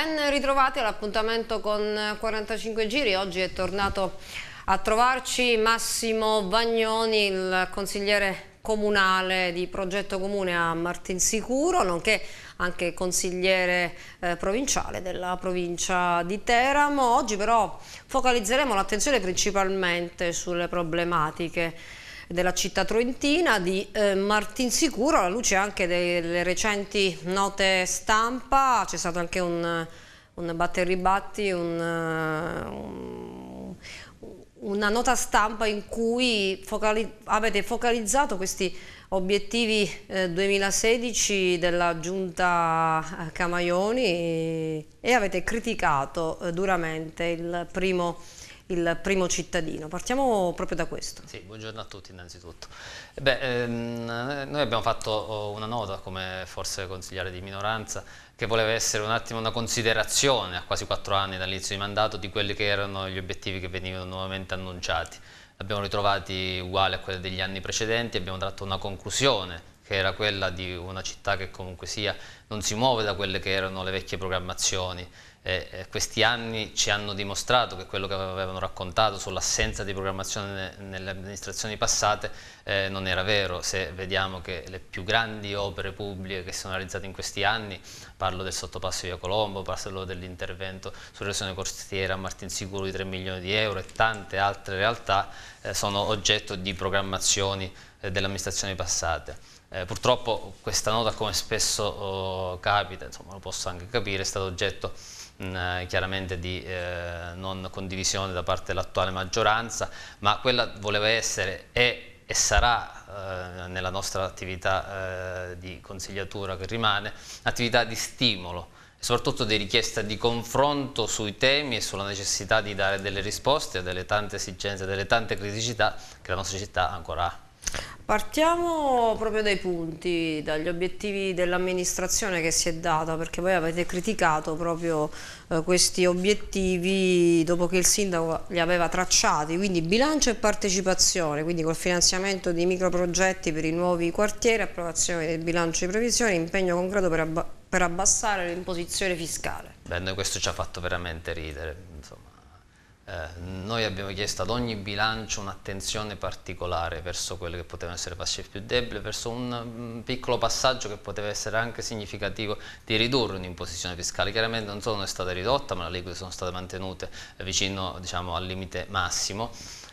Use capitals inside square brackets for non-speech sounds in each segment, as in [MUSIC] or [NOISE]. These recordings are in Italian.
Ben ritrovati all'appuntamento con 45 giri, oggi è tornato a trovarci Massimo Bagnoni, il consigliere comunale di progetto comune a Martinsicuro, nonché anche consigliere eh, provinciale della provincia di Teramo. Oggi però focalizzeremo l'attenzione principalmente sulle problematiche della città Troentina di eh, Martin Sicuro alla luce anche delle recenti note stampa c'è stato anche un, un batte e ribatti un, un, una nota stampa in cui focali avete focalizzato questi obiettivi eh, 2016 della giunta eh, Camaioni e, e avete criticato eh, duramente il primo il primo cittadino. Partiamo proprio da questo. Sì, buongiorno a tutti innanzitutto. Beh, ehm, noi abbiamo fatto oh, una nota come forse consigliere di minoranza che voleva essere un attimo una considerazione a quasi quattro anni dall'inizio di mandato di quelli che erano gli obiettivi che venivano nuovamente annunciati. Abbiamo ritrovati uguali a quelli degli anni precedenti, abbiamo tratto una conclusione che era quella di una città che comunque sia non si muove da quelle che erano le vecchie programmazioni eh, eh, questi anni ci hanno dimostrato che quello che avevano raccontato sull'assenza di programmazione nelle amministrazioni passate eh, non era vero, se vediamo che le più grandi opere pubbliche che sono realizzate in questi anni, parlo del sottopasso via Colombo, parlo dell'intervento sulla regione costiera a Martinsicuro di 3 milioni di euro e tante altre realtà eh, sono oggetto di programmazioni eh, delle amministrazioni passate. Eh, purtroppo questa nota, come spesso oh, capita, insomma, lo posso anche capire, è stata oggetto Mm, eh, chiaramente di eh, non condivisione da parte dell'attuale maggioranza, ma quella voleva essere e, e sarà eh, nella nostra attività eh, di consigliatura che rimane, attività di stimolo soprattutto di richiesta di confronto sui temi e sulla necessità di dare delle risposte a delle tante esigenze, delle tante criticità che la nostra città ancora ha. Partiamo proprio dai punti, dagli obiettivi dell'amministrazione che si è data, perché voi avete criticato proprio eh, questi obiettivi dopo che il sindaco li aveva tracciati, quindi bilancio e partecipazione, quindi col finanziamento di microprogetti per i nuovi quartieri, approvazione del bilancio di previsione, impegno concreto per, abba per abbassare l'imposizione fiscale. Beh, noi questo ci ha fatto veramente ridere, insomma eh, noi abbiamo chiesto ad ogni bilancio un'attenzione particolare verso quelle che potevano essere fasce più deboli, verso un mm, piccolo passaggio che poteva essere anche significativo di ridurre un'imposizione fiscale. Chiaramente non solo non è stata ridotta, ma le liquide sono state mantenute vicino diciamo, al limite massimo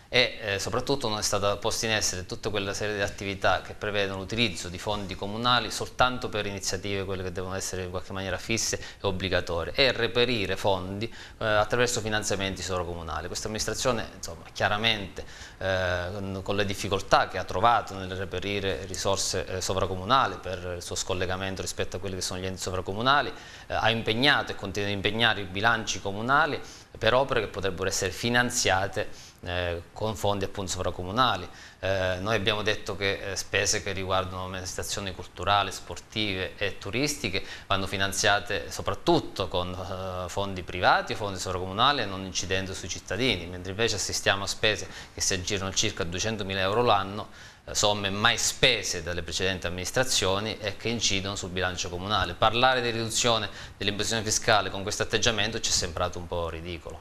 e eh, soprattutto non è stata posta in essere tutta quella serie di attività che prevedono l'utilizzo di fondi comunali soltanto per iniziative quelle che devono essere in qualche maniera fisse e obbligatorie e reperire fondi eh, attraverso finanziamenti solo comunali. Questa amministrazione insomma, chiaramente eh, con le difficoltà che ha trovato nel reperire risorse eh, sovracomunali per il suo scollegamento rispetto a quelli che sono gli enti sovracomunali eh, ha impegnato e continua ad impegnare i bilanci comunali per opere che potrebbero essere finanziate eh, con fondi appunto sovracomunali. Eh, noi abbiamo detto che eh, spese che riguardano manifestazioni culturali, sportive e turistiche vanno finanziate soprattutto con eh, fondi privati o fondi sovracomunali e non incidendo sui cittadini, mentre invece assistiamo a spese che si aggirano circa a 200.000 euro l'anno eh, somme mai spese dalle precedenti amministrazioni e che incidono sul bilancio comunale. Parlare di riduzione dell'imposizione fiscale con questo atteggiamento ci è sembrato un po' ridicolo.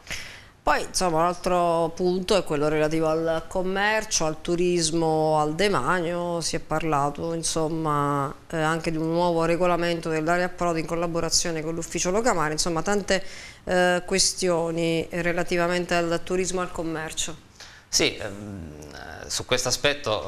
Poi insomma un altro punto è quello relativo al commercio, al turismo, al demanio, si è parlato insomma eh, anche di un nuovo regolamento dell'area Prodi in collaborazione con l'ufficio Locamare, insomma tante eh, questioni relativamente al turismo e al commercio. Sì, ehm, su questo aspetto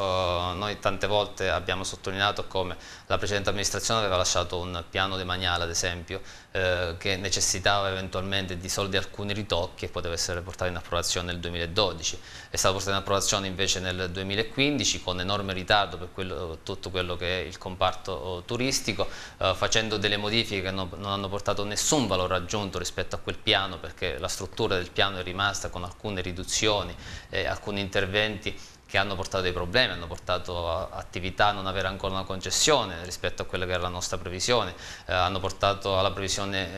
eh, noi tante volte abbiamo sottolineato come la precedente amministrazione aveva lasciato un piano demaniale ad esempio eh, che necessitava eventualmente di soldi alcuni ritocchi e poteva essere portato in approvazione nel 2012. È stato portato in approvazione invece nel 2015 con enorme ritardo per quello, tutto quello che è il comparto eh, turistico facendo delle modifiche che non, hanno portato nessun valore aggiunto rispetto a quel piano perché la struttura del piano è rimasta con alcune riduzioni eh, alcuni interventi che hanno portato dei problemi, hanno portato a attività a non avere ancora una concessione rispetto a quella che era la nostra previsione, eh, hanno portato alla previsione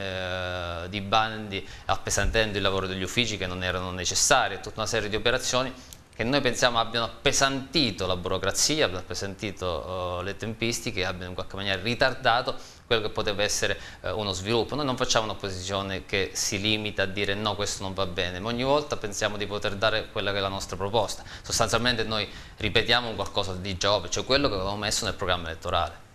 eh, di bandi appesantendo il lavoro degli uffici che non erano necessari, tutta una serie di operazioni che noi pensiamo abbiano appesantito la burocrazia, abbiano appesantito eh, le tempistiche, abbiano in qualche maniera ritardato quello che poteva essere eh, uno sviluppo. Noi non facciamo un'opposizione che si limita a dire no, questo non va bene, ma ogni volta pensiamo di poter dare quella che è la nostra proposta. Sostanzialmente noi ripetiamo qualcosa di Giove, cioè quello che avevamo messo nel programma elettorale.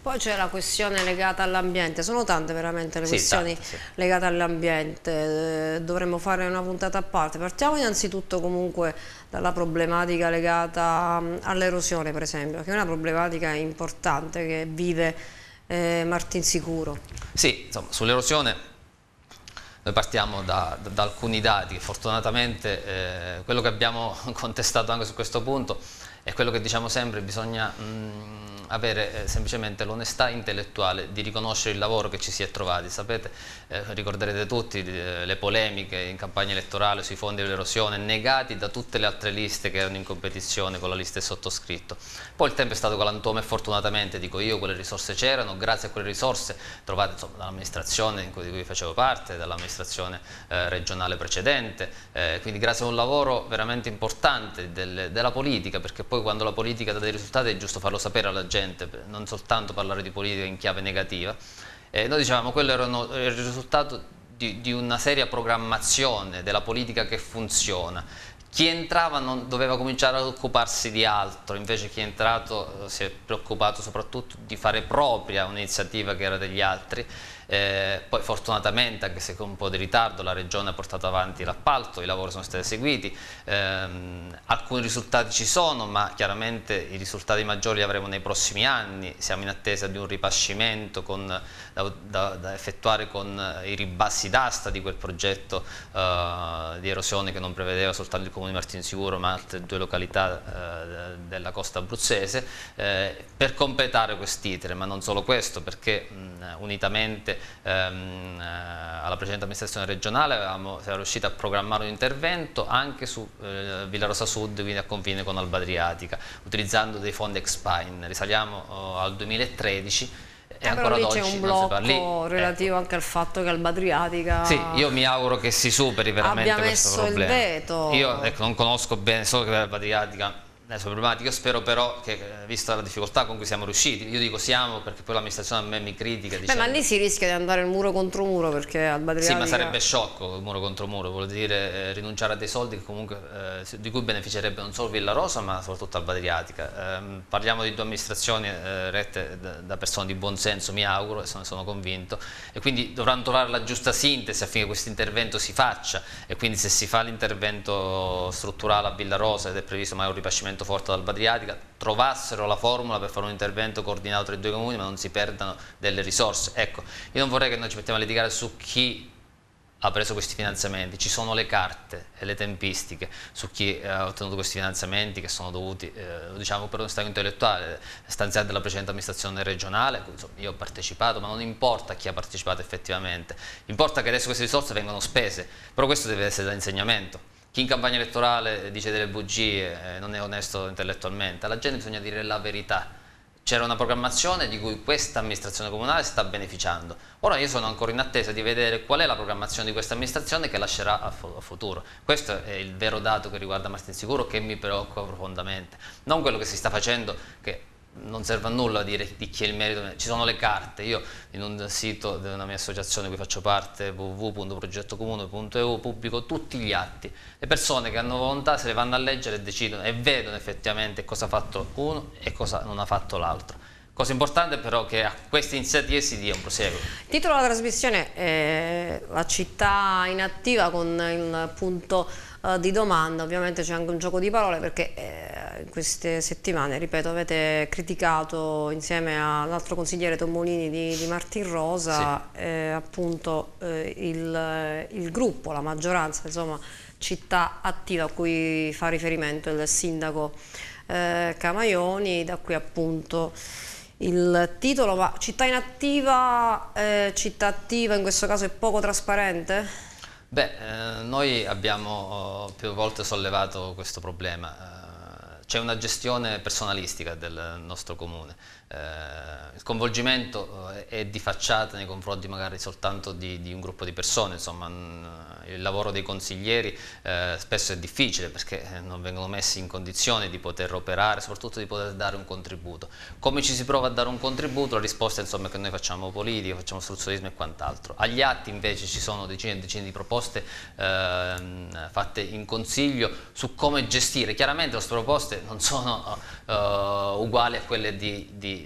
Poi c'è la questione legata all'ambiente, sono tante veramente le sì, questioni tante, sì. legate all'ambiente, eh, dovremmo fare una puntata a parte. Partiamo innanzitutto comunque dalla problematica legata mm, all'erosione per esempio, che è una problematica importante che vive eh, Martinsicuro. Sì, insomma, sull'erosione noi partiamo da, da, da, alcuni dati, fortunatamente eh, quello che abbiamo [LAUGHS] contestato anche su questo punto è quello che diciamo sempre, bisogna mh, mm, avere eh, semplicemente l'onestà intellettuale di riconoscere il lavoro che ci si è trovati, sapete eh, ricorderete tutti eh, le polemiche in campagna elettorale sui fondi dell'erosione negati da tutte le altre liste che erano in competizione con la lista del sottoscritto. Poi il tempo è stato galantuomo e fortunatamente, dico io, quelle risorse c'erano, grazie a quelle risorse trovate dall'amministrazione di cui facevo parte, dall'amministrazione eh, regionale precedente, eh, quindi grazie a un lavoro veramente importante del, della politica, perché poi quando la politica dà dei risultati è giusto farlo sapere alla gente, non soltanto parlare di politica in chiave negativa, eh, noi dicevamo che quello era uno, il risultato di, di, una seria programmazione della politica che funziona. Chi entrava non, doveva cominciare ad occuparsi di altro, invece chi è entrato eh, si è preoccupato soprattutto di fare propria un'iniziativa che era degli altri eh, poi fortunatamente, anche se con un po' di ritardo, la Regione ha portato avanti l'appalto, i lavori sono stati eseguiti, eh, alcuni risultati ci sono, ma chiaramente i risultati maggiori li avremo nei prossimi anni, siamo in attesa di un ripascimento con, da, da, da, effettuare con eh, i ribassi d'asta di quel progetto eh, di erosione che non prevedeva soltanto il Comune di Martinsicuro, ma altre due località eh, della costa abruzzese, eh, per completare quest'itere, ma non solo questo, perché mh, unitamente ehm, eh, alla precedente amministrazione regionale avevamo, era riuscita a programmare un intervento anche su eh, Villa Rosa Sud, quindi a confine con Alba Adriatica, utilizzando dei fondi Expine, risaliamo oh, al 2013 e eh, ancora lì c'è un blocco lì, ecco. relativo ecco. anche al fatto che Alba Adriatica sì, io mi auguro che si superi veramente questo problema abbia messo il veto io ecco, non conosco bene so che Alba Adriatica nelle sue problematiche. Io spero però che, eh, vista la difficoltà con cui siamo riusciti, io dico siamo perché poi l'amministrazione a me mi critica. Beh, ma lì si rischia di andare muro contro muro perché al Badriatica... Sì, ma sarebbe sciocco il muro contro muro, vuol dire eh, rinunciare a dei soldi comunque, eh, di cui beneficerebbe non solo Villa Rosa ma soprattutto al Badriatica. Eh, parliamo di due amministrazioni eh, rette da, da, persone di buon senso, mi auguro, e sono, sono convinto, e quindi dovranno trovare la giusta sintesi affinché questo intervento si faccia e quindi se si fa l'intervento strutturale a Villa Rosa ed è previsto magari un ripascimento Forte dall'Adriatica trovassero la formula per fare un intervento coordinato tra i due comuni ma non si perdano delle risorse. Ecco, io non vorrei che noi ci mettiamo a litigare su chi ha preso questi finanziamenti, ci sono le carte e le tempistiche su chi eh, ha ottenuto questi finanziamenti che sono dovuti eh, diciamo per un stato intellettuale stanziati dalla precedente amministrazione regionale, insomma, io ho partecipato ma non importa chi ha partecipato effettivamente, importa che adesso queste risorse vengano spese, però questo deve essere da insegnamento chi in campagna elettorale dice delle bugie eh, non è onesto intellettualmente, alla gente bisogna dire la verità. C'era una programmazione di cui questa amministrazione comunale sta beneficiando. Ora io sono ancora in attesa di vedere qual è la programmazione di questa amministrazione che lascerà a, fu a futuro. Questo è il vero dato che riguarda Martin Sicuro che mi preoccupa profondamente. Non quello che si sta facendo, che non serve a nulla dire di chi è il merito, ci sono le carte, io in un sito di una mia associazione di cui faccio parte, www.progettocomune.eu, pubblico tutti gli atti, le persone che hanno volontà se le vanno a leggere e decidono e vedono effettivamente cosa ha fatto uno e cosa non ha fatto l'altro. Cosa importante però che a queste iniziative si dia un proseguo. Titolo della trasmissione è eh, La città inattiva con il punto eh, di domanda, ovviamente c'è anche un gioco di parole perché eh, in queste settimane, ripeto, avete criticato insieme all'altro consigliere Tomolini di, di Martin Rosa sì. eh, appunto eh, il, il, gruppo, la maggioranza, insomma città attiva a cui fa riferimento il sindaco eh, Camaioni, da qui appunto il titolo, ma città inattiva, eh, città attiva in questo caso è poco trasparente? Beh, eh, noi abbiamo oh, più volte sollevato questo problema, eh, c'è una gestione personalistica del nostro comune, eh, il coinvolgimento eh, è di facciata nei confronti magari soltanto di, di un gruppo di persone, insomma eh, il lavoro dei consiglieri eh, spesso è difficile perché eh, non vengono messi in condizione di poter operare, soprattutto di poter dare un contributo. Come ci si prova a dare un contributo? La risposta insomma, è che noi facciamo politica, facciamo ostruzionismo e quant'altro. Agli atti invece ci sono decine e decine di proposte eh, fatte in consiglio su come gestire, chiaramente le nostre proposte non sono uh, uguali a quelle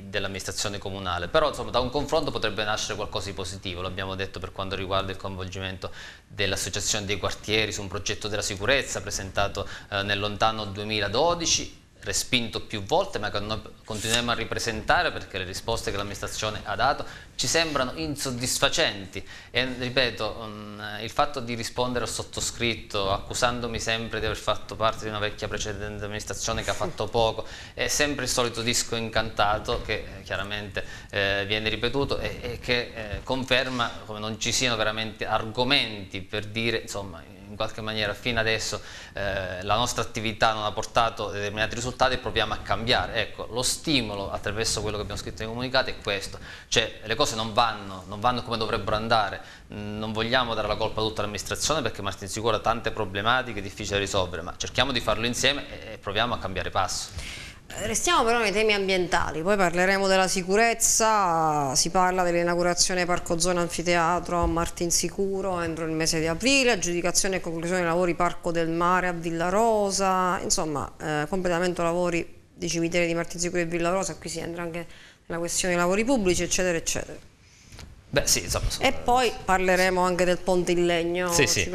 dell'amministrazione comunale, però insomma, da un confronto potrebbe nascere qualcosa di positivo, l'abbiamo detto per quanto riguarda il coinvolgimento dell'associazione dei quartieri su un progetto della sicurezza presentato uh, nel lontano 2012 respinto più volte ma che noi continueremo a ripresentare perché le risposte che l'amministrazione ha dato ci sembrano insoddisfacenti e ripeto eh, il fatto di rispondere al sottoscritto accusandomi sempre di aver fatto parte di una vecchia precedente amministrazione che ha fatto [LAUGHS] poco è sempre il solito disco incantato che eh, chiaramente eh, viene ripetuto e, e che eh, conferma come non ci siano veramente argomenti per dire insomma in qualche maniera fino adesso eh, la nostra attività non ha portato determinati risultati e proviamo a cambiare. Ecco, lo stimolo attraverso quello che abbiamo scritto nei comunicati è questo, cioè le cose non vanno, non vanno come dovrebbero andare, non vogliamo dare la colpa a tutta l'amministrazione perché Martin Sicura ha tante problematiche difficili da risolvere, ma cerchiamo di farlo insieme e proviamo a cambiare passo. Restiamo però nei temi ambientali, poi parleremo della sicurezza, si parla dell'inaugurazione Parco Zona Anfiteatro a Martinsicuro entro il mese di aprile, aggiudicazione e conclusione dei lavori Parco del Mare a Villarosa, insomma eh, completamento lavori di cimiteri di Martinsicuro e Villarosa, qui si entra anche nella questione dei lavori pubblici eccetera eccetera. Beh, sì, insomma, sono... E poi parleremo anche del ponte in legno sì, sì.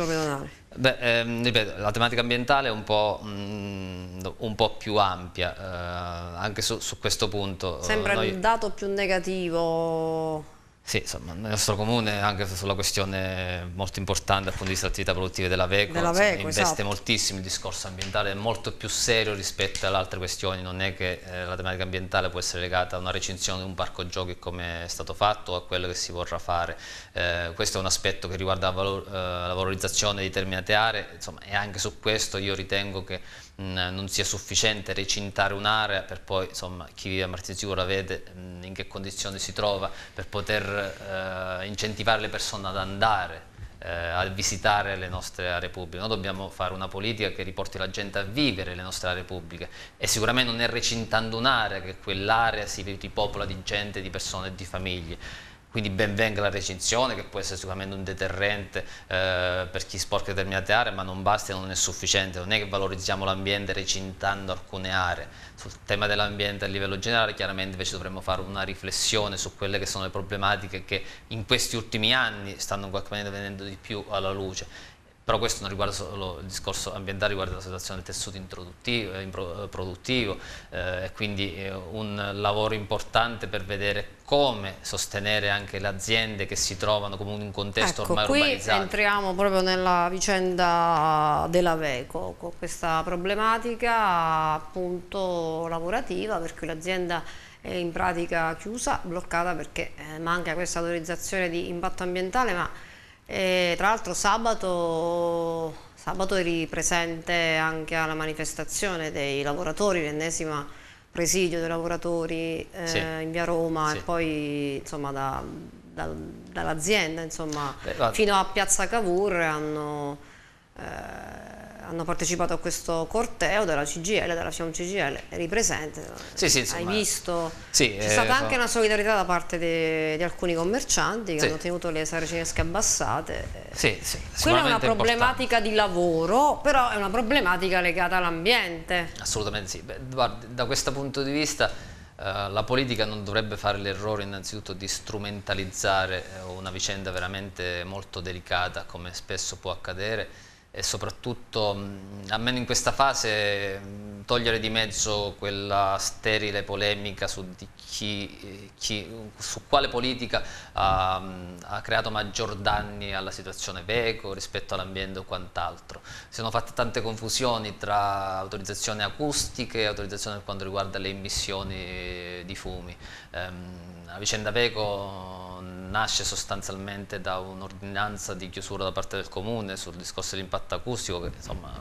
Beh, ehm, ripeto, la tematica ambientale è un po', mh, mm, un po più ampia, eh, anche su, su, questo punto. Eh, Sembra noi... il dato più negativo sì, insomma, nel nostro comune anche sulla questione molto importante dal punto di vista dell'attività produttiva della VECO, della VECO insomma, investe esatto. moltissimo il discorso ambientale, è molto più serio rispetto alle altre questioni, non è che eh, la tematica ambientale può essere legata a una recinzione di un parco giochi come è stato fatto o a quello che si vorrà fare, eh, questo è un aspetto che riguarda la, valor, eh, la valorizzazione di determinate aree, insomma, e anche su questo io ritengo che mh, mm, non sia sufficiente recintare un'area per poi insomma, chi vive a Martinsicura vede mh, mm, in che condizioni si trova per poter eh, incentivare le persone ad andare eh, a visitare le nostre aree pubbliche. Noi dobbiamo fare una politica che riporti la gente a vivere le nostre aree pubbliche e sicuramente non è recintando un'area che quell'area si ripopola di gente, di persone e di famiglie quindi ben venga la recinzione che può essere sicuramente un deterrente eh, per chi sporca determinate aree ma non basta e non è sufficiente non è che valorizziamo l'ambiente recintando alcune aree sul tema dell'ambiente a livello generale chiaramente invece dovremmo fare una riflessione su quelle che sono le problematiche che in questi ultimi anni stanno in qualche modo venendo di più alla luce però questo non riguarda solo il discorso ambientale, riguarda la situazione del tessuto introduttivo, eh, eh, produttivo, eh, e quindi eh, un lavoro importante per vedere come sostenere anche le aziende che si trovano comunque in un contesto ecco, ormai qui urbanizzato. entriamo proprio nella vicenda della Veco, con questa problematica appunto lavorativa, per cui l'azienda è in pratica chiusa, bloccata perché manca questa autorizzazione di impatto ambientale, ma e tra l'altro sabato, sabato, eri presente anche alla manifestazione dei lavoratori, l'ennesima presidio dei lavoratori eh, sì. in via Roma sì. e poi insomma da, da, dall'azienda fino a Piazza Cavour hanno... Eh, hanno partecipato a questo corteo della CGL, della FIOM CGL, eri presente, sì, sì, insomma, hai visto, sì, c'è eh, stata anche so. una solidarietà da parte di, di alcuni commercianti che hanno tenuto le saracinesche abbassate, sì, sì, quella è una problematica importante. di lavoro, però è una problematica legata all'ambiente. Assolutamente sì, Beh, guardi, da questo punto di vista... Uh, la politica non dovrebbe fare l'errore innanzitutto di strumentalizzare eh, una vicenda veramente molto delicata come spesso può accadere e soprattutto, almeno in questa fase, togliere di mezzo quella sterile polemica su, chi, chi, su quale politica ha, ha, creato maggior danni alla situazione veco rispetto all'ambiente o quant'altro. Si sono fatte tante confusioni tra autorizzazioni acustiche e autorizzazioni per quanto riguarda le emissioni di fumi. Ehm, la vicenda veco nasce sostanzialmente da un'ordinanza di chiusura da parte del comune sul discorso dell'impatto acustico, che, insomma,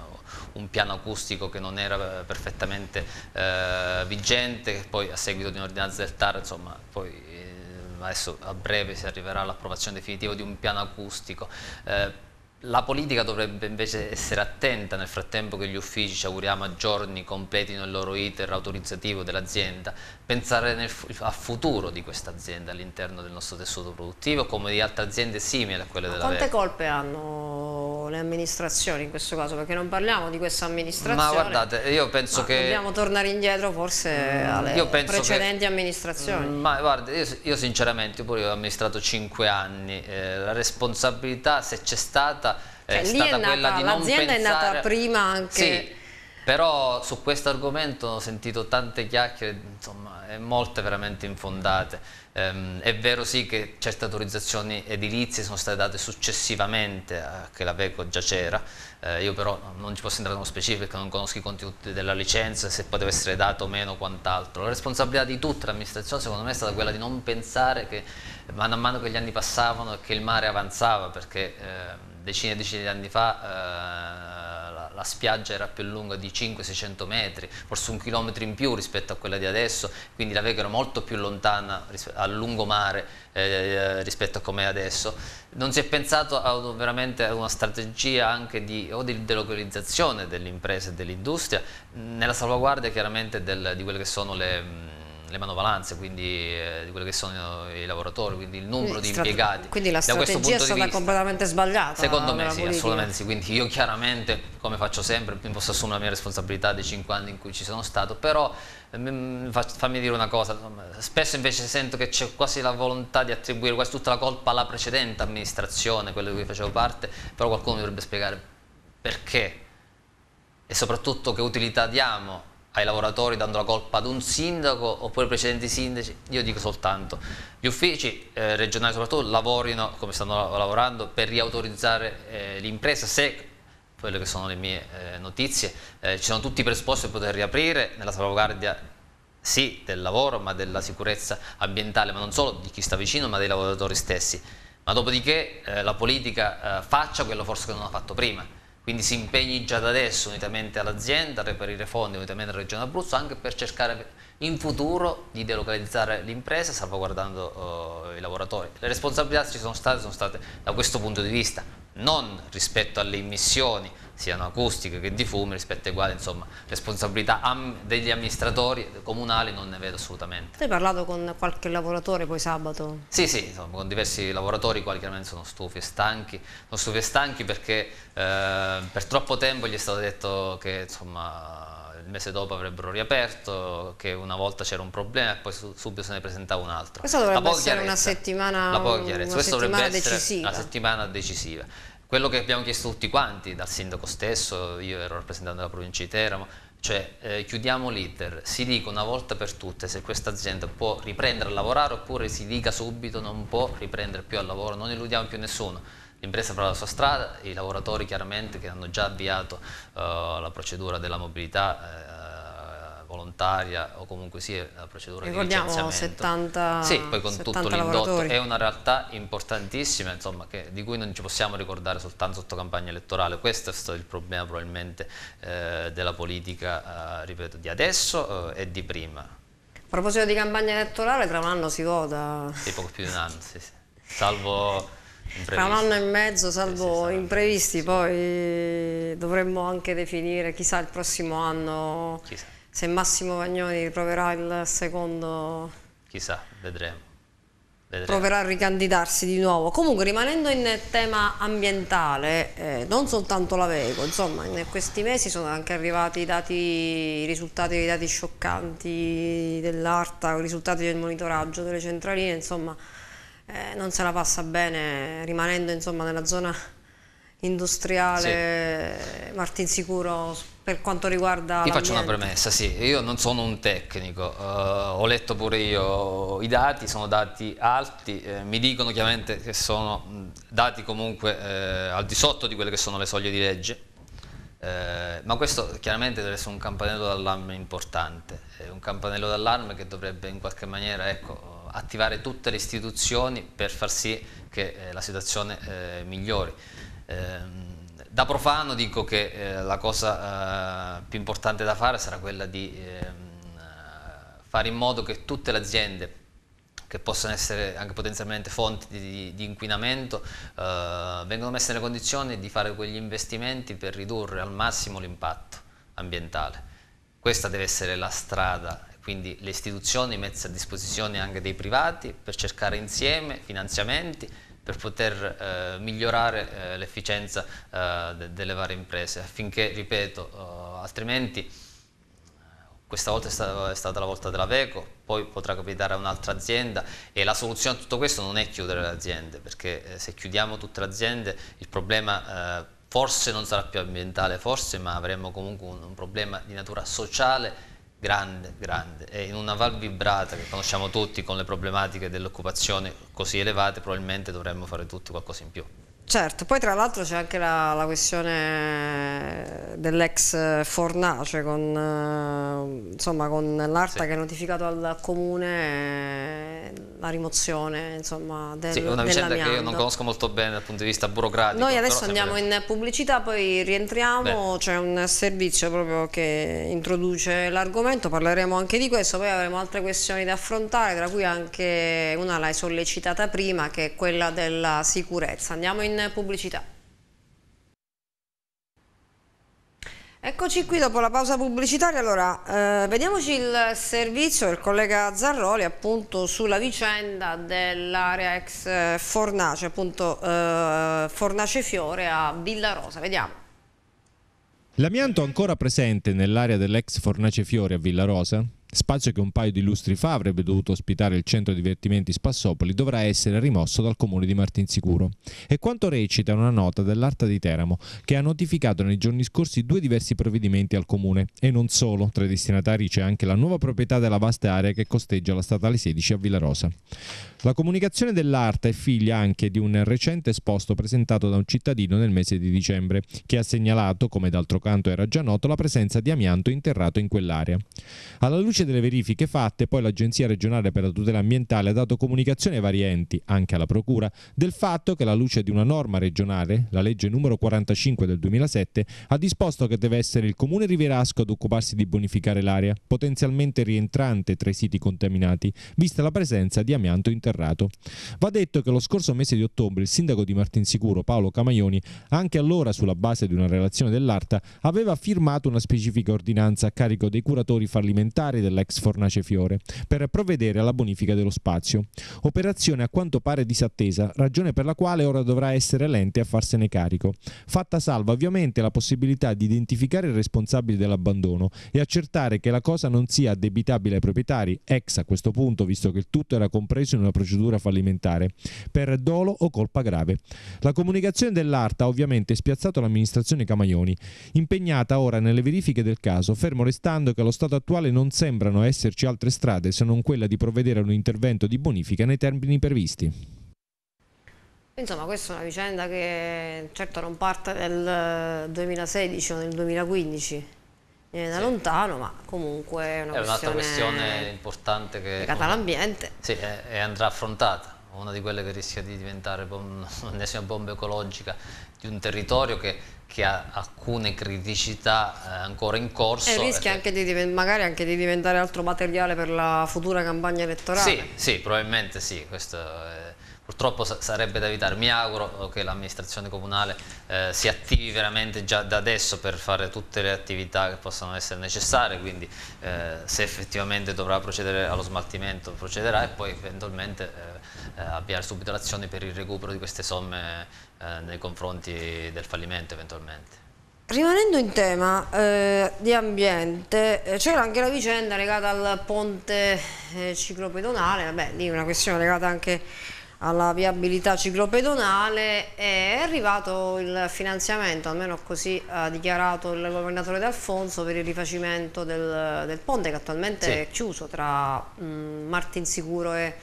un piano acustico che non era eh, perfettamente eh, vigente, che poi a seguito di un'ordinanza del TAR, insomma, poi eh, adesso a breve si arriverà all'approvazione definitiva di un piano acustico. Eh, la politica dovrebbe invece essere attenta nel frattempo che gli uffici, ci auguriamo a giorni, completino il loro iter autorizzativo dell'azienda, pensare nel, a futuro di questa azienda all'interno del nostro tessuto produttivo come di altre aziende simili a quelle Ma della Quante Verdi. colpe hanno le amministrazioni in questo caso? Perché non parliamo di questa amministrazione. Ma guardate, io penso che... Dobbiamo tornare indietro forse mm, alle precedenti che, amministrazioni. Mm, ma guarda, io, io sinceramente, io pure ho amministrato 5 anni, eh, la responsabilità se c'è stata cioè, è stata è nata, quella di non pensare... L'azienda è nata prima anche... Sì, però su questo argomento ho sentito tante chiacchiere, insomma, e molte veramente infondate. Ehm, è vero sì che certe autorizzazioni edilizie sono state date successivamente a che la VECO già c'era, eh, io però non ci posso entrare nello specifico perché non conosco i contenuti della licenza, se poteva essere dato o meno, quant'altro. La responsabilità di tutta l'amministrazione secondo me è stata quella di non pensare che man mano che gli anni passavano e che il mare avanzava, perché... Eh, decine e decine di anni fa eh, la, la, spiaggia era più lunga di 500-600 metri, forse un chilometro in più rispetto a quella di adesso, quindi la Vega era molto più lontana al lungomare eh, eh rispetto a come è adesso. Non si è pensato a, veramente a una strategia anche di, o di delocalizzazione delle imprese e dell'industria, nella salvaguardia chiaramente del, di quelle che sono le le manovalanze, quindi eh, di quelli che sono i lavoratori, quindi il numero di impiegati. Quindi la strategia è stata vista, completamente sbagliata. Secondo me sì, assolutamente sì. Quindi io chiaramente, come faccio sempre, mi posso assumere la mia responsabilità dei 5 anni in cui ci sono stato, però mm, fammi dire una cosa, spesso invece sento che c'è quasi la volontà di attribuire quasi tutta la colpa alla precedente amministrazione, quella di cui facevo parte, però qualcuno mi dovrebbe spiegare perché e soprattutto che utilità diamo ai lavoratori dando la colpa ad un sindaco oppure ai precedenti sindaci, io dico soltanto gli uffici eh, regionali soprattutto lavorino come stanno lavorando per riautorizzare eh, l'impresa se quelle che sono le mie eh, notizie eh, ci sono tutti i presupposti per poter riaprire nella salvaguardia sì del lavoro ma della sicurezza ambientale ma non solo di chi sta vicino ma dei lavoratori stessi ma dopodiché eh, la politica eh, faccia quello forse che non ha fatto prima quindi si impegni già da adesso, unitamente all'azienda, a reperire fondi, unitamente alla Regione Abruzzo, anche per cercare in futuro di delocalizzare l'impresa salvaguardando eh, i lavoratori. Le responsabilità ci sono state, sono state da questo punto di vista, non rispetto alle emissioni, siano acustiche che di fumi rispetto ai quali insomma, responsabilità degli amministratori comunali non ne vedo assolutamente. Hai parlato con qualche lavoratore poi sabato? Sì, sì, insomma, con diversi lavoratori i quali chiaramente sono stufi e stanchi, sono stufi e stanchi perché eh, per troppo tempo gli è stato detto che insomma il mese dopo avrebbero riaperto, che una volta c'era un problema e poi subito se ne presentava un altro. Questa dovrebbe essere una settimana, Una settimana decisiva. essere una settimana decisiva quello che abbiamo chiesto tutti quanti, dal sindaco stesso, io ero rappresentante della provincia di Teramo, cioè eh, chiudiamo l'iter, si dica una volta per tutte se questa azienda può riprendere a lavorare oppure si dica subito non può riprendere più al lavoro, non illudiamo più nessuno. L'impresa farà la sua strada, i lavoratori chiaramente che hanno già avviato eh, la procedura della mobilità eh, volontaria o comunque sia sì, la procedura Ricordiamo di licenziamento. 70 Sì, poi con tutto l'indotto. È una realtà importantissima, insomma, che, di cui non ci possiamo ricordare soltanto sotto campagna elettorale. Questo è stato il problema probabilmente eh, della politica, eh, ripeto, di adesso eh, e di prima. A proposito di campagna elettorale, tra un anno si vota. Sì, poco più di un anno, sì, sì. Salvo... Tra un anno e mezzo, salvo sì, sì, imprevisti, sì. poi dovremmo anche definire chissà il prossimo anno. Chissà se Massimo Vagnoni proverà il secondo... Chissà, vedremo. vedremo. Proverà a ricandidarsi di nuovo. Comunque rimanendo in tema ambientale, eh, non soltanto la Veco, insomma in questi mesi sono anche arrivati i, dati, i risultati dei dati scioccanti dell'ARTA, i risultati del monitoraggio delle centraline, insomma eh, non se la passa bene rimanendo insomma nella zona industriale sì. Martinsicuro per quanto riguarda Ti faccio una premessa, sì, io non sono un tecnico, uh, ho letto pure io i dati, sono dati alti, eh, mi dicono chiaramente che sono dati comunque eh, al di sotto di quelle che sono le soglie di legge, eh, ma questo chiaramente deve essere un campanello d'allarme importante, è un campanello d'allarme che dovrebbe in qualche maniera ecco, attivare tutte le istituzioni per far sì che eh, la situazione eh, migliori. Ehm, da profano dico che eh, la cosa eh, più importante da fare sarà quella di ehm, eh, fare in modo che tutte le aziende che possono essere anche potenzialmente fonti di, di inquinamento eh, vengano messe nelle condizioni di fare quegli investimenti per ridurre al massimo l'impatto ambientale. Questa deve essere la strada, quindi le istituzioni messe a disposizione anche dei privati per cercare insieme finanziamenti per poter eh, migliorare eh, l'efficienza eh, de delle varie imprese affinché, ripeto, oh, altrimenti questa volta è stata, è stata, la volta della Veco, poi potrà capitare a un'altra azienda e la soluzione a tutto questo non è chiudere le aziende, perché eh, se chiudiamo tutte le aziende il problema eh, forse non sarà più ambientale, forse, ma avremo comunque un, un problema di natura sociale grande, grande, e in una Val vibrata che conosciamo tutti con le problematiche dell'occupazione così elevate probabilmente dovremmo fare tutti qualcosa in più. Certo, poi tra l'altro c'è anche la, la questione dell'ex Fornace cioè con, eh, insomma, con l'ARPA sì. che ha notificato al comune eh, la rimozione insomma, del, Sì, una vicenda che io non conosco molto bene dal punto di vista burocratico. Noi adesso andiamo sempre... in pubblicità, poi rientriamo, c'è un servizio proprio che introduce l'argomento, parleremo anche di questo, poi avremo altre questioni da affrontare, tra cui anche una l'hai sollecitata prima che è quella della sicurezza. Andiamo in in pubblicità. Eccoci qui dopo la pausa pubblicitaria, allora eh, vediamoci il servizio del collega Zarroli appunto sulla vicenda dell'area ex eh, Fornace, appunto eh, Fornace Fiore a Villa Rosa, vediamo. L'amianto ancora presente nell'area dell'ex Fornace Fiore a Villa Rosa? Spazio che un paio di lustri fa avrebbe dovuto ospitare il centro divertimenti Spassopoli dovrà essere rimosso dal comune di Martinsicuro. E quanto recita una nota dell'Arta di Teramo, che ha notificato nei giorni scorsi due diversi provvedimenti al comune. E non solo, tra i destinatari c'è anche la nuova proprietà della vasta area che costeggia la statale 16 a Villarosa. La comunicazione dell'Arta è figlia anche di un recente esposto presentato da un cittadino nel mese di dicembre, che ha segnalato, come d'altro canto era già noto, la presenza di amianto interrato in quell'area. Alla luce delle verifiche fatte, poi l'Agenzia regionale per la tutela ambientale ha dato comunicazione ai vari enti, anche alla Procura, del fatto che alla luce di una norma regionale, la legge numero 45 del 2007, ha disposto che deve essere il comune Riverasco ad occuparsi di bonificare l'area, potenzialmente rientrante tra i siti contaminati, vista la presenza di amianto interrato. Va detto che lo scorso mese di ottobre il sindaco di Martinsicuro, Paolo Camaioni, anche allora sulla base di una relazione dell'ARTA, aveva firmato una specifica ordinanza a carico dei curatori fallimentari dell'ex Fornace Fiore per provvedere alla bonifica dello spazio. Operazione a quanto pare disattesa, ragione per la quale ora dovrà essere l'ente a farsene carico. Fatta salva ovviamente la possibilità di identificare il responsabile dell'abbandono e accertare che la cosa non sia addebitabile ai proprietari, ex a questo punto visto che il tutto era compreso in una procedura fallimentare, per dolo o colpa grave. La comunicazione dell'ARTA ha ovviamente spiazzato l'amministrazione Camaioni, impegnata ora nelle verifiche del caso, fermo restando che allo stato attuale non sembra sembrano esserci altre strade se non quella di provvedere a un intervento di bonifica nei termini previsti. Insomma questa è una vicenda che certo non parte nel 2016 eh, o nel 2015, viene da sì. lontano, ma comunque è una è questione, questione importante che legata all'ambiente. Sì, e andrà affrontata una di quelle che rischia di diventare l'ennesima [LAUGHS] bomba ecologica di un territorio che, che ha alcune criticità eh, ancora in corso. E rischia anche di magari anche di diventare altro materiale per la futura campagna elettorale. Sì, sì probabilmente sì, questo è purtroppo sarebbe da evitare. Mi auguro eh, che l'amministrazione comunale eh, si attivi veramente già da adesso per fare tutte le attività che possano essere necessarie, quindi eh, se effettivamente dovrà procedere allo smaltimento procederà e poi eventualmente eh, eh avviare subito l'azione per il recupero di queste somme eh, nei confronti del fallimento eventualmente. Rimanendo in tema eh, di ambiente, c'era anche la vicenda legata al ponte eh, ciclopedonale, vabbè lì una questione legata anche alla viabilità ciclopedonale è arrivato il finanziamento, almeno così ha dichiarato il governatore D'Alfonso per il rifacimento del, del ponte che attualmente sì. è chiuso tra mh, Martinsicuro e,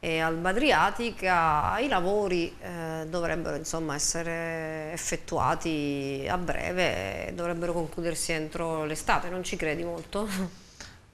e Alba Adriatica. I lavori eh, dovrebbero insomma, essere effettuati a breve e dovrebbero concludersi entro l'estate, non ci credi molto? [LAUGHS]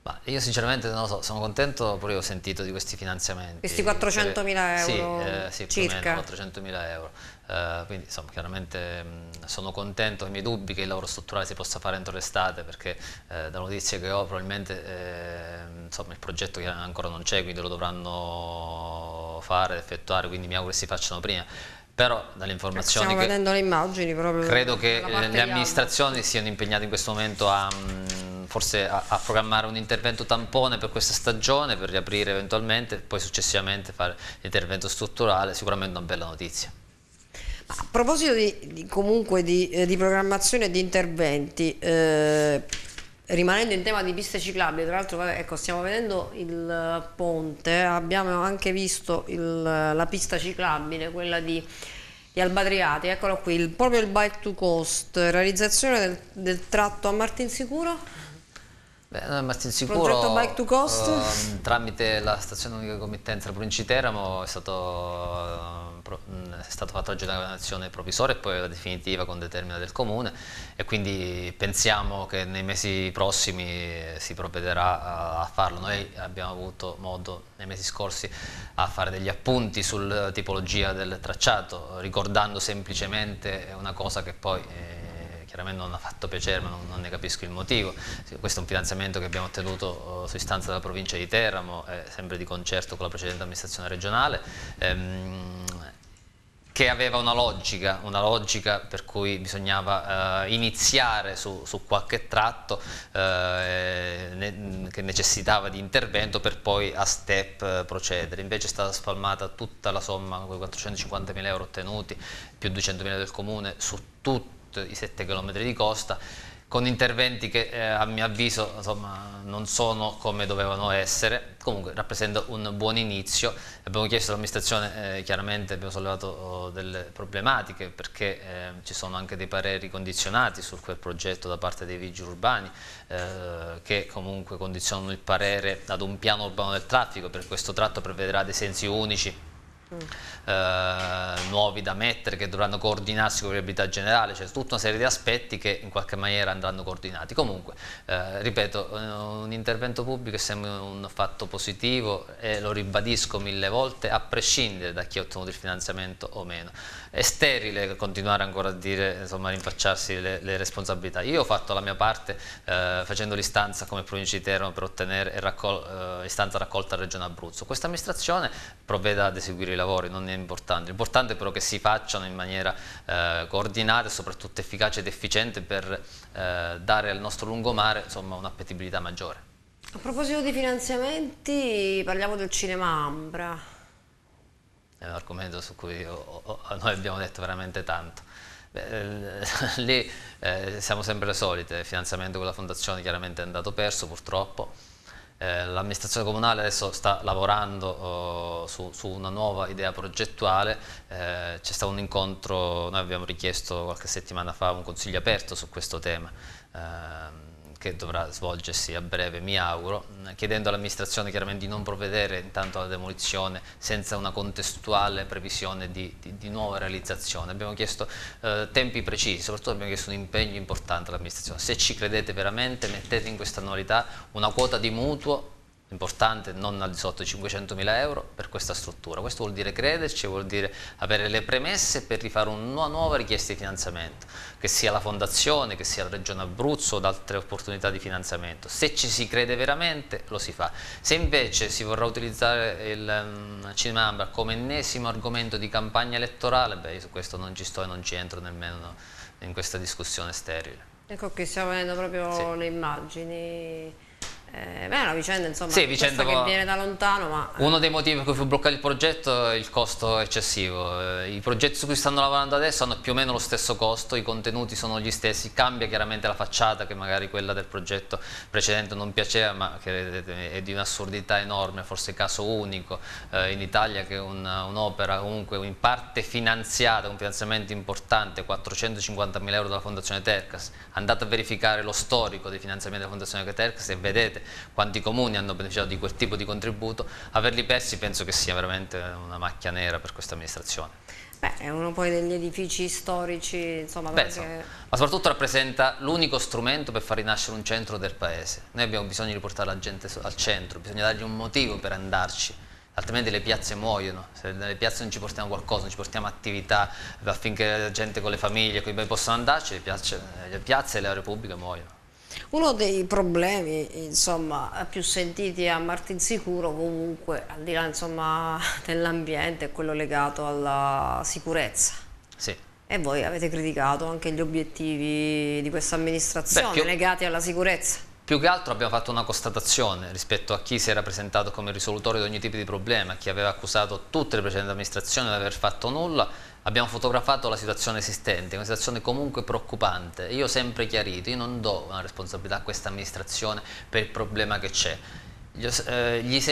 Ma io sinceramente non lo so, sono contento, pure ho sentito di questi finanziamenti. Questi 400.000 eh, euro? Sì, eh, sì circa. 400.000 euro. Eh, quindi insomma chiaramente mh, sono contento, i miei dubbi che il lavoro strutturale si possa fare entro l'estate perché eh, da notizie che ho probabilmente ehm, insomma, il progetto ancora non c'è, quindi lo dovranno fare, effettuare, quindi mi auguro che si facciano prima. Però dalle informazioni Stiamo che vedendo le immagini proprio. Credo che eh, le amministrazioni siano impegnate in questo momento a mm, forse a, a, programmare un intervento tampone per questa stagione, per riaprire eventualmente, poi successivamente fare l'intervento strutturale, sicuramente una bella notizia. A proposito di, di, comunque di, eh, di programmazione e di interventi, eh, Rimanendo in tema di piste ciclabili, tra l'altro ecco, stiamo vedendo il ponte, abbiamo anche visto il, la pista ciclabile, quella di, di Albadriati, eccolo qui, il, proprio il Bike to Coast, realizzazione del, del tratto a Martinsicuro. Beh, noi Martinsicuro, Progetto Bike to Coast? Uh, tramite la stazione unica committenza della provincia di Teramo è stato... Uh, Mm, è stata fatta la una provvisoria e poi la definitiva con determina del comune e quindi pensiamo che nei mesi prossimi si provvederà a, farlo. Noi abbiamo avuto modo nei mesi scorsi a fare degli appunti sulla tipologia del tracciato, ricordando semplicemente una cosa che poi... Eh, chiaramente non ha fatto piacere, ma non, non, ne capisco il motivo. Questo è un finanziamento che abbiamo ottenuto eh, su istanza della provincia di Teramo, eh, sempre di concerto con la precedente amministrazione regionale. Ehm, che aveva una logica, una logica per cui bisognava eh, iniziare su, su, qualche tratto eh, ne, che necessitava di intervento per poi a step eh, procedere, invece è stata spalmata tutta la somma, quei 450.000 euro ottenuti, più 200.000 del comune, su tutti i 7 km di costa con interventi che eh, a mio avviso insomma, non sono come dovevano essere, comunque rappresenta un buon inizio. Abbiamo chiesto all'amministrazione, eh, chiaramente abbiamo sollevato oh, delle problematiche perché eh, ci sono anche dei pareri condizionati su quel progetto da parte dei vigili urbani eh, che comunque condizionano il parere ad un piano urbano del traffico, per questo tratto prevederà dei sensi unici eh, nuovi da mettere che dovranno coordinarsi con viabilità generale, c'è cioè tutta una serie di aspetti che in qualche maniera andranno coordinati. Comunque, eh, ripeto, eh, un intervento pubblico è sempre un fatto positivo e lo ribadisco mille volte a prescindere da chi ha ottenuto il finanziamento o meno. È sterile continuare ancora a dire, insomma, rinfacciarsi le, le responsabilità. Io ho fatto la mia parte eh, facendo l'istanza come provincia di Teramo per ottenere istanza raccol eh, istanza raccolta a Regione Abruzzo. Questa amministrazione provvede ad eseguire i lavori lavori, non è importante. L'importante è però che si facciano in maniera eh, coordinata e soprattutto efficace ed efficiente per eh, dare al nostro lungomare un'appetibilità maggiore. A proposito di finanziamenti, parliamo del cinema Ambra. È un argomento su cui ho, ho, noi abbiamo detto veramente tanto. Eh, [LAUGHS] lì eh, siamo sempre le solite, il finanziamento con la fondazione chiaramente è andato perso purtroppo, eh, l'amministrazione comunale adesso sta lavorando oh, su, su, una nuova idea progettuale, eh, c'è stato un incontro, noi abbiamo richiesto qualche settimana fa un consiglio aperto su questo tema. Eh, che dovrà svolgersi a breve, mi auguro, chiedendo all'amministrazione chiaramente di non provvedere intanto alla demolizione senza una contestuale previsione di, di, di nuova realizzazione. Abbiamo chiesto eh, tempi precisi, soprattutto abbiamo chiesto un impegno importante all'amministrazione. Se ci credete veramente mettete in questa annualità una quota di mutuo importante, non al di sotto di 500 mila euro per questa struttura. Questo vuol dire crederci, vuol dire avere le premesse per rifare una nuova richiesta di finanziamento, che sia la fondazione, che sia la Regione Abruzzo o altre opportunità di finanziamento. Se ci si crede veramente lo si fa. Se invece si vorrà utilizzare il um, cinema Ambra come ennesimo argomento di campagna elettorale, beh, io su questo non ci sto e non ci entro nemmeno no, in questa discussione sterile. Ecco che stiamo vedendo proprio sì. le immagini eh, beh, è una vicenda, insomma, sì, vicenda che viene da lontano, ma... Eh. Uno dei motivi per cui fu bloccato il progetto è il costo eccessivo. Eh, I progetti su cui stanno lavorando adesso hanno più o meno lo stesso costo, i contenuti sono gli stessi, cambia chiaramente la facciata che magari quella del progetto precedente non piaceva, ma che è di un'assurdità enorme, forse è caso unico in Italia che un'opera un comunque in parte finanziata, un finanziamento importante, 450 mila euro dalla Fondazione Tercas, andate a verificare lo storico dei finanziamenti della Fondazione Tercas e vedete quanti comuni hanno beneficiato di quel tipo di contributo, averli persi penso che sia veramente una macchia nera per questa amministrazione. Beh, è uno poi degli edifici storici, insomma, Beh, perché... insomma, ma soprattutto rappresenta l'unico strumento per far rinascere un centro del paese. Noi abbiamo bisogno di portare la gente al centro, bisogna dargli un motivo per andarci altrimenti le piazze muoiono, se nelle piazze non ci portiamo qualcosa, non ci portiamo attività affinché la gente con le famiglie, con i bambini possano andarci, le piazze, le piazze e la Repubblica muoiono. Uno dei problemi insomma, più sentiti a Martinsicuro comunque, al di là [LAUGHS] dell'ambiente, è quello legato alla sicurezza. Sì. E voi avete criticato anche gli obiettivi di questa amministrazione Beh, più, legati alla sicurezza. Più che altro abbiamo fatto una constatazione rispetto a chi si era presentato come risolutore di ogni tipo di problema, chi aveva accusato tutte le precedenti amministrazioni di aver fatto nulla abbiamo fotografato la situazione esistente, una situazione comunque preoccupante. Io ho sempre chiarito, io non do una responsabilità a questa amministrazione per il problema che c'è. Gli, eh, gli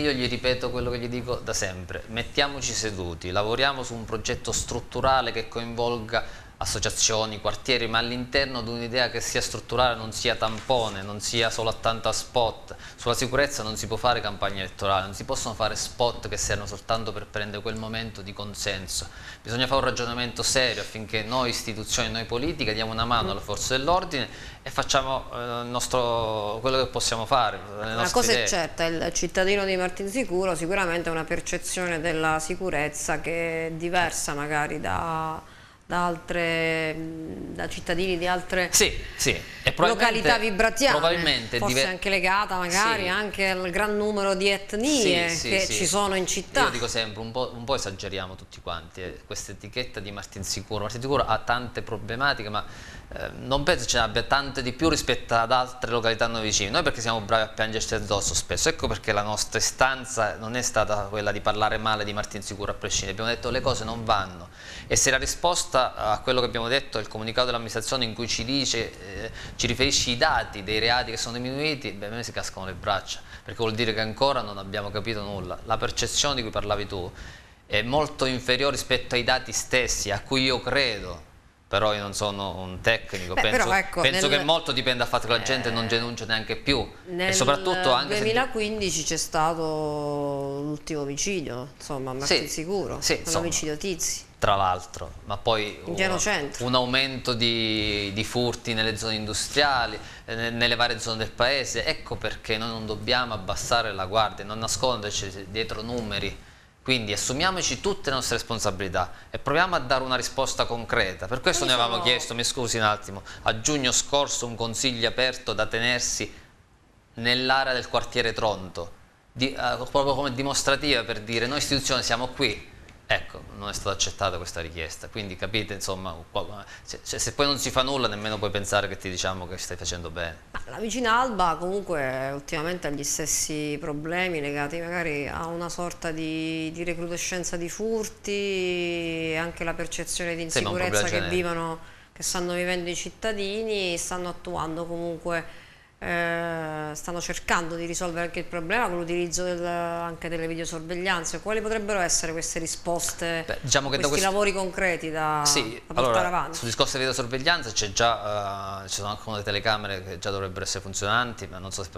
io gli ripeto quello che gli dico da sempre, mettiamoci seduti, lavoriamo su un progetto strutturale che coinvolga associazioni, quartieri, ma all'interno di un'idea che sia strutturale, non sia tampone, non sia solo a tanta spot. Sulla sicurezza non si può fare campagna elettorale, non si possono fare spot che servono soltanto per prendere quel momento di consenso. Bisogna fare un ragionamento serio affinché noi istituzioni, noi politiche diamo una mano alle forze dell'ordine e facciamo eh, nostro, quello che possiamo fare. Una cosa idee. è certa, il cittadino di Martinsicuro sicuramente ha una percezione della sicurezza che è diversa magari da da, altre, mm, da cittadini di altre sì, sì. località vibratiane, probabilmente forse anche legata magari sì. anche al gran numero di etnie che ci sono in città. Io dico sempre, un po', un po esageriamo tutti quanti, eh, questa etichetta di Martin Sicuro, Martin Sicuro ha tante problematiche ma eh, non penso ce ne abbia tante di più rispetto ad altre località non vicine, noi perché siamo bravi a piangerci addosso spesso, ecco perché la nostra istanza non è stata quella di parlare male di Martin Sicuro a prescindere, abbiamo detto le cose non vanno e se la risposta risposta a quello che abbiamo detto, il comunicato dell'amministrazione in cui ci dice, eh, ci riferisce i dati dei reati che sono diminuiti, beh, a me si cascano le braccia, perché vuol dire che ancora non abbiamo capito nulla. La percezione di cui parlavi tu è molto inferiore rispetto ai dati stessi, a cui io credo, però io non sono un tecnico, Beh, penso, ecco, penso nel... che molto dipenda dal fatto che la gente eh, non denuncia neanche più. Nel e soprattutto anche 2015 se... c'è stato l'ultimo omicidio, insomma, ma sì, sicuro, sì, l'omicidio Tizi tra l'altro, ma poi un, un aumento di, di, furti nelle zone industriali, eh, nelle varie zone del paese, ecco perché noi non dobbiamo abbassare la guardia, non nasconderci dietro numeri, quindi assumiamoci tutte le nostre responsabilità e proviamo a dare una risposta concreta, per questo noi avevamo chiesto, mi scusi un attimo, a giugno scorso un consiglio aperto da tenersi nell'area del quartiere Tronto, di, uh, proprio come dimostrativa per dire noi istituzioni siamo qui, Ecco, non è stata accettata questa richiesta, quindi capite insomma, se, se, poi non si fa nulla nemmeno puoi pensare che ti diciamo che stai facendo bene. La vicina Alba comunque ultimamente ha gli stessi problemi legati magari a una sorta di, di recrudescenza di furti, anche la percezione di insicurezza sì, che vivono, che stanno vivendo i cittadini, stanno attuando comunque eh, stanno cercando di risolvere anche il problema con l'utilizzo del, anche delle videosorveglianze. Quali potrebbero essere queste risposte, Beh, diciamo questi questo... lavori concreti da, sì, da portare allora, avanti? Sul discorso di videosorveglianza già, eh, ci sono anche delle telecamere che già dovrebbero essere funzionanti, ma non so se,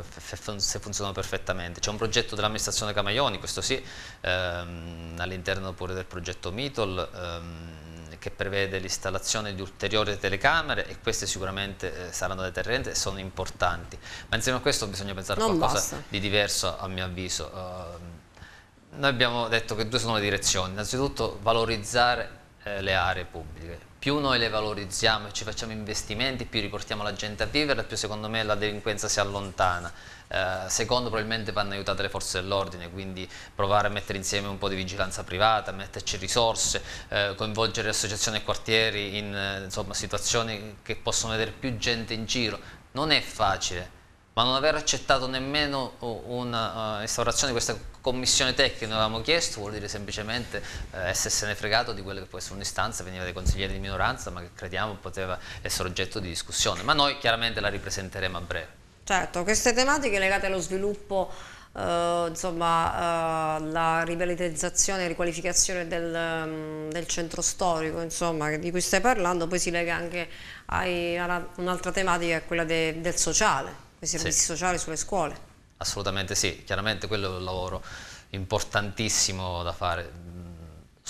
se funzionano perfettamente. C'è un progetto dell'amministrazione Camaioni, questo sì, ehm, all'interno pure del progetto Mitol. Ehm, che prevede l'installazione di ulteriori telecamere e queste sicuramente eh, saranno deterrenti e sono importanti. Ma insieme a questo bisogna pensare a qualcosa basta. di diverso a mio avviso. Uh, noi abbiamo detto che due sono le direzioni, innanzitutto valorizzare eh, le aree pubbliche. Più noi le valorizziamo e ci facciamo investimenti, più riportiamo la gente a vivere, più secondo me la delinquenza si allontana eh, secondo probabilmente vanno aiutate le forze dell'ordine, quindi provare a mettere insieme un po' di vigilanza privata, metterci risorse, eh, coinvolgere associazioni e quartieri in eh, insomma, situazioni che possono vedere più gente in giro. Non è facile, ma non aver accettato nemmeno un'instaurazione eh, uh, di questa commissione tecnica che noi avevamo chiesto vuol dire semplicemente uh, eh, essersene fregato di quella che può essere un'istanza, veniva dai consiglieri di minoranza ma che crediamo poteva essere oggetto di discussione, ma noi chiaramente la ripresenteremo a breve. Certo, queste tematiche legate allo sviluppo Uh, insomma, uh, la rivitalizzazione e riqualificazione del, mm, del, centro storico insomma, di cui stai parlando poi si lega anche a un'altra tematica quella de, del sociale quei servizi sì. sociali sulle scuole assolutamente sì, chiaramente quello è un lavoro importantissimo da fare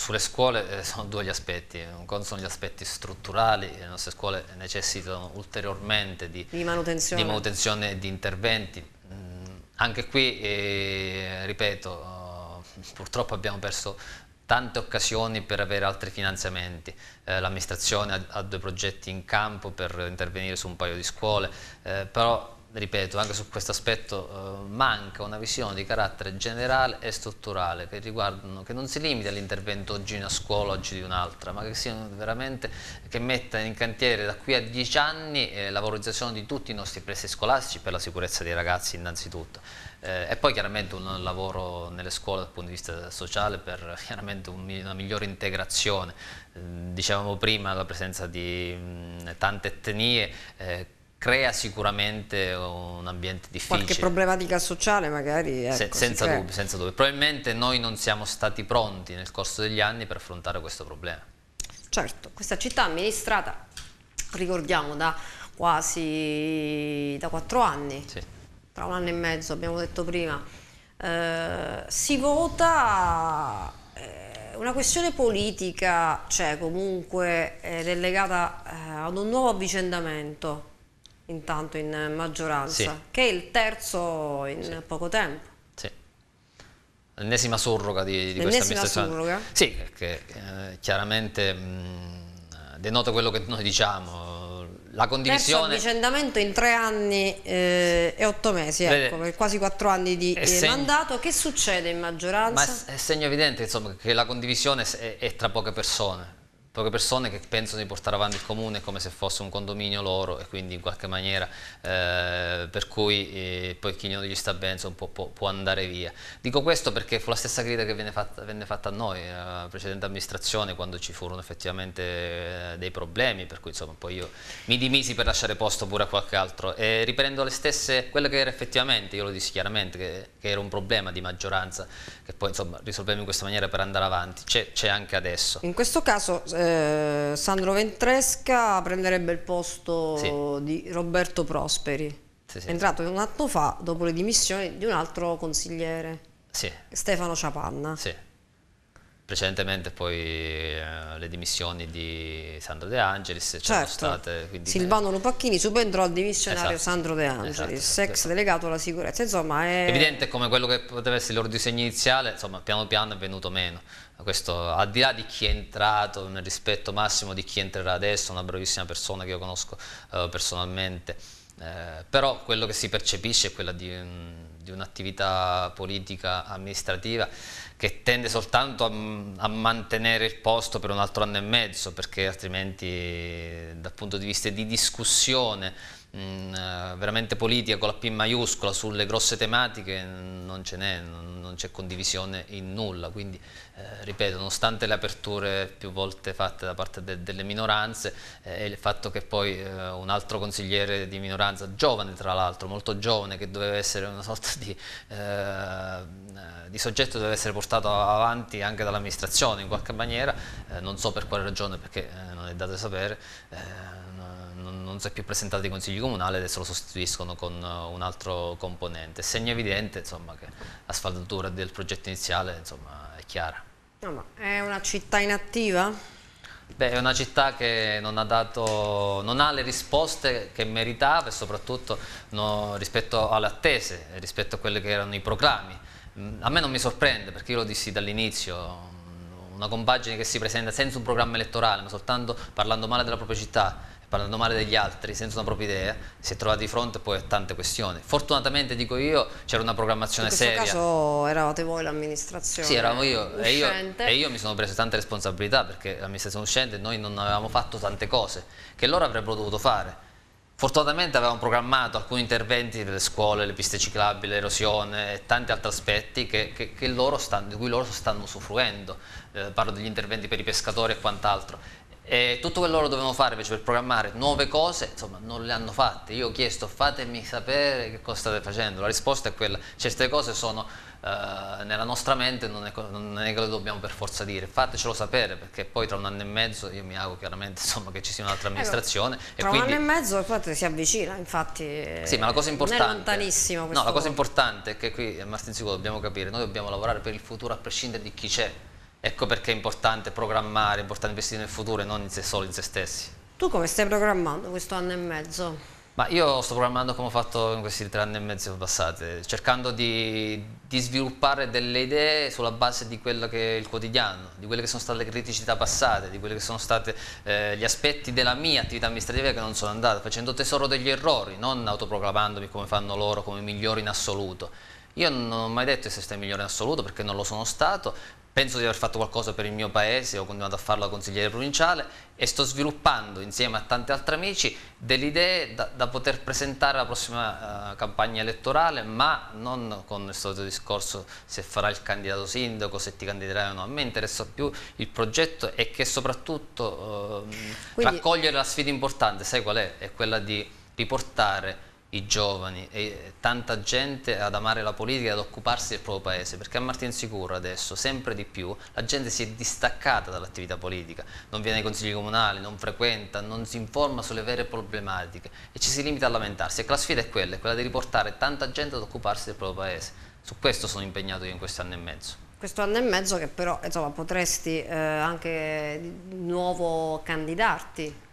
sulle scuole eh, [LAUGHS] sono due gli aspetti, un conto sono gli aspetti strutturali, le nostre scuole necessitano ulteriormente di, di manutenzione. di manutenzione e di interventi. Mm, anche qui, eh, ripeto, oh, purtroppo abbiamo perso tante occasioni per avere altri finanziamenti. Eh, L'amministrazione ha, ha, due progetti in campo per intervenire su un paio di scuole, eh, però ripeto, anche su questo aspetto eh, manca una visione di carattere generale e strutturale che, che non si limiti all'intervento oggi di una scuola, oggi di un'altra, ma che, che, metta in cantiere da qui a dieci anni eh, la valorizzazione di tutti i nostri pressi scolastici per la sicurezza dei ragazzi innanzitutto. Eh, e poi chiaramente un lavoro nelle scuole dal punto di vista sociale per [LAUGHS] un, una migliore integrazione. Ehm, dicevamo prima la presenza di mh, mm, tante etnie eh, crea sicuramente un ambiente difficile. Qualche problematica sociale magari? Ecco, Se, senza, dubbi, senza dubbi, probabilmente noi non siamo stati pronti nel corso degli anni per affrontare questo problema. Certo, questa città amministrata, ricordiamo, da quasi da quattro anni, sì. tra un anno e mezzo abbiamo detto prima, eh, si vota eh, una questione politica c'è cioè comunque eh, relegata eh, ad un nuovo avvicendamento intanto in eh, maggioranza, sì. che è il terzo in sì. poco tempo. Sì. L'ennesima surroga di, di questa amministrazione. Surroga? Sì, perché eh, chiaramente mh, denota quello che noi diciamo, la condivisione... Terzo avvicendamento in tre anni eh, e otto mesi, ecco, Beh, per quasi quattro anni di eh, mandato. Che succede in maggioranza? Ma è, è segno evidente insomma, che la condivisione è, è tra poche persone poche persone che pensano di portare avanti il comune come se fosse un condominio loro e quindi in qualche maniera eh, per cui eh, poi chi non gli sta bene può, può, andare via. Dico questo perché fu la stessa critica che venne fatta, venne fatta a noi, eh, alla precedente amministrazione, quando ci furono effettivamente eh, dei problemi, per cui insomma poi io mi dimisi per lasciare posto pure a qualche altro e riprendo le stesse, quello che era effettivamente, io lo dissi chiaramente, che, che era un problema di maggioranza che poi insomma risolvemmo in questa maniera per andare avanti, c'è anche adesso. In questo caso eh, eh, Sandro Ventresca prenderebbe il posto sì. di Roberto Prosperi. Sì, sì. entrato un anno fa dopo le dimissioni di un altro consigliere, sì. Stefano Ciapanna. Precedentemente poi eh, le dimissioni di Sandro De Angelis certo. state, Silvano eh, Lupacchini subentrò al dimissionario esatto, Sandro De esatto, Angelis, esatto, ex delegato alla sicurezza. Insomma, è... Evidente come quello che poteva essere l'ordisegno iniziale, insomma, piano piano è venuto meno. Questo al di là di chi è entrato, nel rispetto massimo di chi entrerà adesso, una bravissima persona che io conosco eh, personalmente. Eh, però quello che si percepisce è quella di, di un'attività politica amministrativa che tende soltanto a, a, mantenere il posto per un altro anno e mezzo, perché altrimenti dal punto di vista di discussione mh, mm, eh, veramente politica con la P maiuscola sulle grosse tematiche non ce n'è, non, non c'è condivisione in nulla, quindi eh, ripeto, nonostante le aperture più volte fatte da parte de delle minoranze e eh, il fatto che poi eh, un altro consigliere di minoranza, giovane tra l'altro, molto giovane, che doveva essere una sorta di, eh, di soggetto, doveva essere portato avanti anche dall'amministrazione in qualche maniera, non so per quale ragione, perché non è dato di sapere, non si è più presentato ai consigli comunali, adesso lo sostituiscono con un altro componente. Segno evidente insomma, che la sfaldatura del progetto iniziale insomma, è chiara. No, ma è una città inattiva? Beh, è una città che non ha, dato, non ha le risposte che meritava e soprattutto no, rispetto alle attese, rispetto a quelli che erano i proclami. Mm, a me non mi sorprende perché io lo dissi dall'inizio, una compagine che si presenta senza un programma elettorale ma soltanto parlando male della propria città parlando male degli altri senza una propria idea, si è trovato di fronte poi a tante questioni. Fortunatamente, dico io, c'era una programmazione seria. In questo seria. caso eravate voi l'amministrazione Sì, eravamo io e, io e, io mi sono preso tante responsabilità perché l'amministrazione uscente noi non avevamo fatto tante cose che loro avrebbero dovuto fare. Fortunatamente avevamo programmato alcuni interventi per le scuole, le piste ciclabili, l'erosione e tanti altri aspetti che, che, che stanno, di cui loro stanno usufruendo. Eh, parlo degli interventi per i pescatori e quant'altro e tutto quello che loro dovevano fare invece per programmare nuove cose, insomma, non le hanno fatte. Io ho chiesto fatemi sapere che cosa state facendo. La risposta è quella, certe cioè, cose sono eh, nella nostra mente, non è, non è, che le dobbiamo per forza dire. Fatecelo sapere perché poi tra un anno e mezzo, io mi auguro chiaramente [LAUGHS] insomma, che ci sia un'altra eh, amministrazione. Ecco, tra quindi... un anno e mezzo infatti, si avvicina, infatti. Eh, sì, ma la cosa importante... è lontanissimo No, la cosa importante è che qui, Martin Sicuro, dobbiamo capire, noi dobbiamo lavorare per il futuro a prescindere di chi c'è Ecco perché è importante programmare, è importante investire nel futuro e non in se solo in se stessi. Tu come stai programmando questo anno e mezzo? Ma io sto programmando come ho fatto in questi tre anni e mezzo passati, cercando di, di, sviluppare delle idee sulla base di quello che è il quotidiano, di quelle che sono state le criticità passate, di quelli che sono stati eh, gli aspetti della mia attività amministrativa che non sono andata, facendo tesoro degli errori, non autoproclamandomi come fanno loro, come migliori in assoluto. Io non ho mai detto di essere migliore in assoluto perché non lo sono stato, penso di aver fatto qualcosa per il mio paese, ho continuato a farlo da consigliere provinciale e sto sviluppando insieme a tanti altri amici delle idee da, da poter presentare alla prossima uh, campagna elettorale, ma non con il solito discorso se farà il candidato sindaco, se ti candiderai o no. A me interessa più il progetto e che soprattutto uh, Quindi... raccogliere la sfida importante, sai qual è? È quella di riportare i giovani e tanta gente ad amare la politica e ad occuparsi del proprio paese perché a Martinsicuro adesso sempre di più la gente si è distaccata dall'attività politica non viene ai consigli comunali, non frequenta, non si informa sulle vere problematiche e ci si limita a lamentarsi e la sfida è quella, è quella di riportare tanta gente ad occuparsi del proprio paese su questo sono impegnato io in questo anno e mezzo questo anno e mezzo che però insomma, potresti eh, anche di nuovo candidarti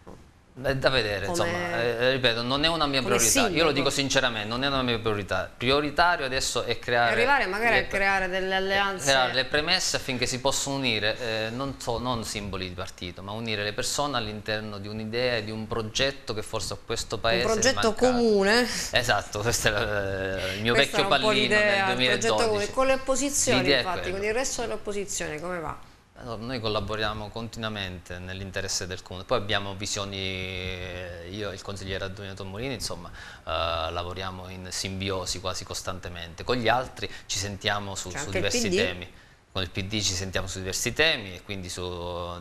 è da vedere, Come... insomma, eh, eh ripeto, non è una mia priorità, sindaco. io lo dico sinceramente, non è una mia priorità, prioritario adesso è creare... Arrivare magari le, a creare delle eh, alleanze... Creare le premesse affinché si possano unire, eh, non, so, non simboli di partito, ma unire le persone all'interno di un'idea e di un progetto che forse a questo paese... Un progetto comune. Esatto, questo è eh, il mio Questa vecchio pallino nel 2012. Con le opposizioni infatti, con il resto dell'opposizione come va? Allora, noi collaboriamo continuamente nell'interesse del comune, poi abbiamo visioni, eh, io e il consigliere Antonio Tomolini, insomma, eh, lavoriamo in simbiosi quasi costantemente, con gli altri ci sentiamo su, su diversi temi con il PD ci sentiamo su diversi temi e quindi su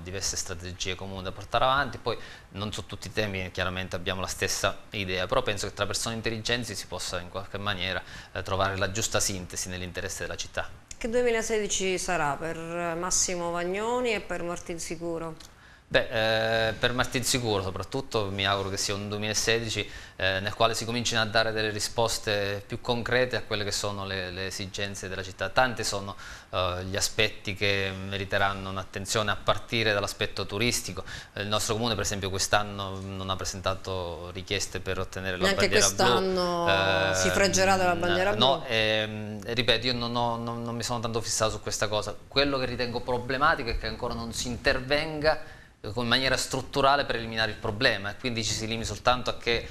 diverse strategie comuni da portare avanti, poi non su tutti i temi chiaramente abbiamo la stessa idea, però penso che tra persone intelligenti si possa in qualche maniera eh, trovare la giusta sintesi nell'interesse della città. Che 2016 sarà per eh, Massimo Vagnoni e per Martin Sicuro? Beh, eh, per Martin Sicuro soprattutto mi auguro che sia un 2016 eh, nel quale si comincino a dare delle risposte più concrete a quelle che sono le, le esigenze della città. Tanti sono eh, gli aspetti che meriteranno un'attenzione a partire dall'aspetto turistico. Eh, il nostro comune per esempio quest'anno non ha presentato richieste per ottenere la Neanche bandiera blu. Anche quest'anno eh, si freggerà della mm, bandiera no, blu? No, ehm, ripeto, io non, ho, non, non mi sono tanto fissato su questa cosa. Quello che ritengo problematico è che ancora non si intervenga in maniera strutturale per eliminare il problema e quindi ci si limita soltanto a che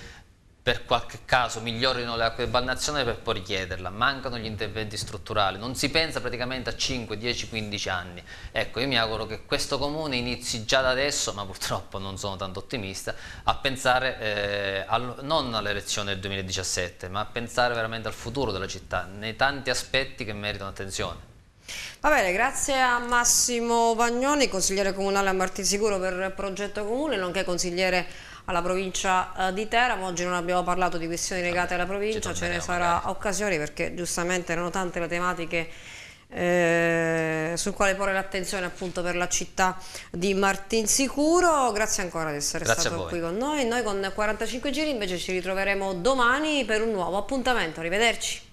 per qualche caso migliorino le acque balneazionali per poi richiederla, mancano gli interventi strutturali, non si pensa praticamente a 5, 10, 15 anni. Ecco, io mi auguro che questo comune inizi già da adesso, ma purtroppo non sono tanto ottimista, a pensare eh, al, non all'elezione del 2017, ma a pensare veramente al futuro della città, nei tanti aspetti che meritano attenzione. Va bene, grazie a Massimo Vagnoni, consigliere comunale a Martinsicuro per Progetto Comune, nonché consigliere alla provincia eh, di Teramo. Oggi non abbiamo parlato di questioni legate alla provincia, ce ne sarà magari. occasione perché giustamente erano tante le tematiche eh, sul quale porre l'attenzione appunto per la città di Martinsicuro. Grazie ancora di essere Grazie stato qui con noi. Noi con 45 giri invece ci ritroveremo domani per un nuovo appuntamento. Arrivederci.